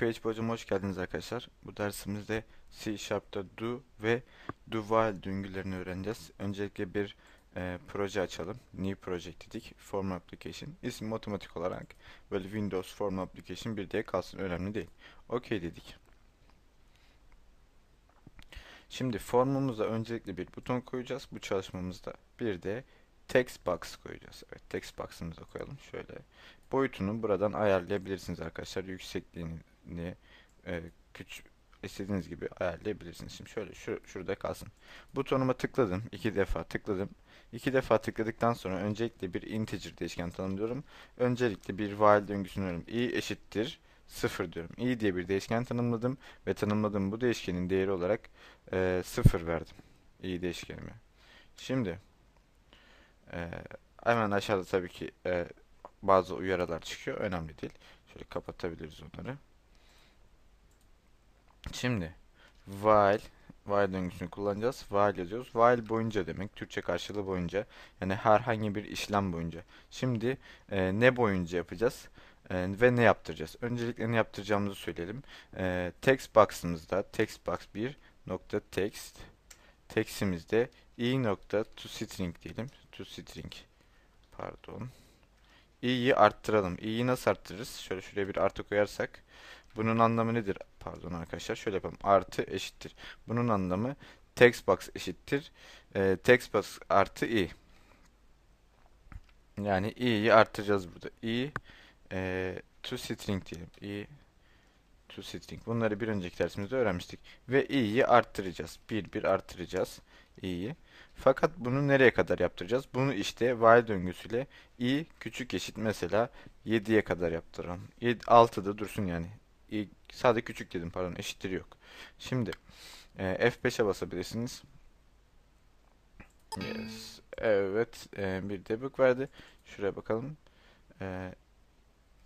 Merhaba PHP hocam hoş geldiniz arkadaşlar. Bu dersimizde C Sharp'ta do ve do while döngülerini öğreneceğiz. Öncelikle bir e, proje açalım. New project dedik. Form application. İsim otomatik olarak böyle Windows Form application bir diye kalsın. Önemli değil. OK dedik. Şimdi formumuza öncelikle bir buton koyacağız. Bu çalışmamızda bir de text box koyacağız. Evet text box'ımıza koyalım. Şöyle boyutunu buradan ayarlayabilirsiniz arkadaşlar. Yüksekliğini ne e, küçük istediğiniz gibi ayarlayabilirsiniz. Şimdi şöyle şu, şurada kalsın. Butonuma tıkladım. iki defa tıkladım. İki defa tıkladıktan sonra öncelikle bir integer değişken tanımlıyorum. Öncelikle bir while döngüsünü örüyorum. i eşittir 0 diyorum. i diye bir değişken tanımladım ve tanımladığım bu değişkenin değeri olarak e, verdim. i değişkenime. Şimdi e, hemen aşağıda tabii ki e, bazı uyarılar çıkıyor. Önemli değil. Şöyle kapatabiliriz onları. Şimdi while while döngüsünü kullanacağız. While yazıyoruz. While boyunca demek. Türkçe karşılığı boyunca. Yani herhangi bir işlem boyunca. Şimdi e, ne boyunca yapacağız? E, ve ne yaptıracağız? Öncelikle ne yaptıracağımızı söyleyelim. E, text box'ımızda text box 1 nokta text text'imizde i nokta to string diyelim. To string pardon. i'yi arttıralım. i'yi nasıl arttırırız? Şöyle şuraya bir artı koyarsak bunun anlamı nedir? Pardon arkadaşlar şöyle yapalım. Artı eşittir. Bunun anlamı textbox eşittir. E, ee, textbox artı i. Yani i'yi artıracağız burada. i e, to string diyelim. i to string. Bunları bir önceki dersimizde öğrenmiştik. Ve i'yi arttıracağız. Bir bir arttıracağız i'yi. Fakat bunu nereye kadar yaptıracağız? Bunu işte while döngüsüyle i küçük eşit mesela 7'ye kadar yaptıralım. 6'da dursun yani sadece küçük dedim pardon eşittir yok. Şimdi e, F5'e basabilirsiniz. Yes. Evet e, bir debug verdi. Şuraya bakalım. E,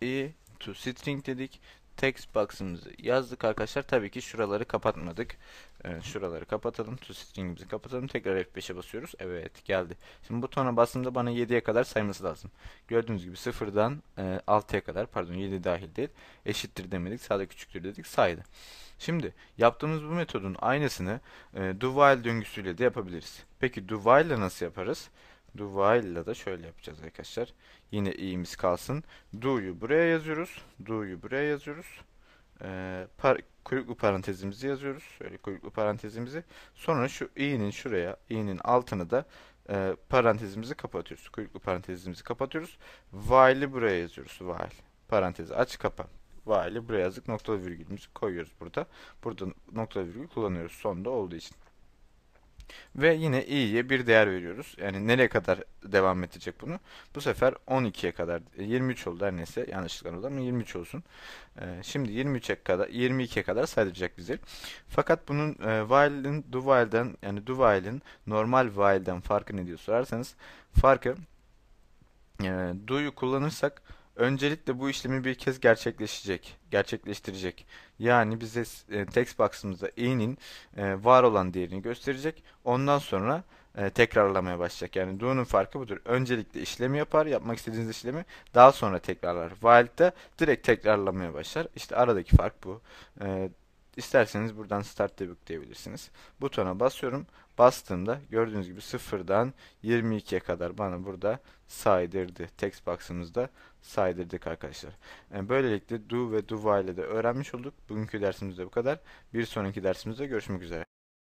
e to string dedik text box'ımızı yazdık arkadaşlar. Tabii ki şuraları kapatmadık. Evet, şuraları kapatalım. ToString'imizi kapatalım. Tekrar F5'e basıyoruz. Evet geldi. Şimdi butona bastığımda bana 7'ye kadar sayması lazım. Gördüğünüz gibi 0'dan e, 6'ya kadar pardon 7 dahil değil. Eşittir demedik. Sağda küçüktür dedik. Saydı. Şimdi yaptığımız bu metodun aynısını e, do while döngüsüyle de yapabiliriz. Peki do while ile nasıl yaparız? do while ile de şöyle yapacağız arkadaşlar. Yine i'imiz kalsın. Do'yu buraya yazıyoruz. Do'yu buraya yazıyoruz. Ee, par kuyruklu parantezimizi yazıyoruz. Şöyle kuyruklu parantezimizi. Sonra şu i'nin şuraya, i'nin altını da e, parantezimizi kapatıyoruz. Kuyruklu parantezimizi kapatıyoruz. While'i buraya yazıyoruz. While. Parantezi aç kapa. While'i buraya yazdık. noktalı virgülümüzü koyuyoruz burada. Burada noktalı virgül kullanıyoruz. Sonda olduğu için. Ve yine i'ye bir değer veriyoruz. Yani nereye kadar devam edecek bunu? Bu sefer 12'ye kadar 23 e, oldu her neyse yanlışlıkla oldu ama 23 olsun. E, şimdi 23'e kadar 22'ye kadar sayacak bizi. Fakat bunun e, while'in do while'den yani do while'in normal while'den farkı ne diyor sorarsanız farkı e, do'yu kullanırsak Öncelikle bu işlemi bir kez gerçekleşecek, gerçekleştirecek. Yani bize e, text box'ımıza i'nin e, var olan değerini gösterecek. Ondan sonra e, tekrarlamaya başlayacak. Yani do'nun farkı budur. Öncelikle işlemi yapar, yapmak istediğiniz işlemi daha sonra tekrarlar. While'da direkt tekrarlamaya başlar. İşte aradaki fark bu. E, İsterseniz buradan Start Debug diyebilirsiniz. Butona basıyorum. Bastığımda gördüğünüz gibi 0'dan 22'ye kadar bana burada saydırdı. Text box'ımızda saydırdık arkadaşlar. Yani e, böylelikle do ve do while de öğrenmiş olduk. Bugünkü dersimizde bu kadar. Bir sonraki dersimizde görüşmek üzere.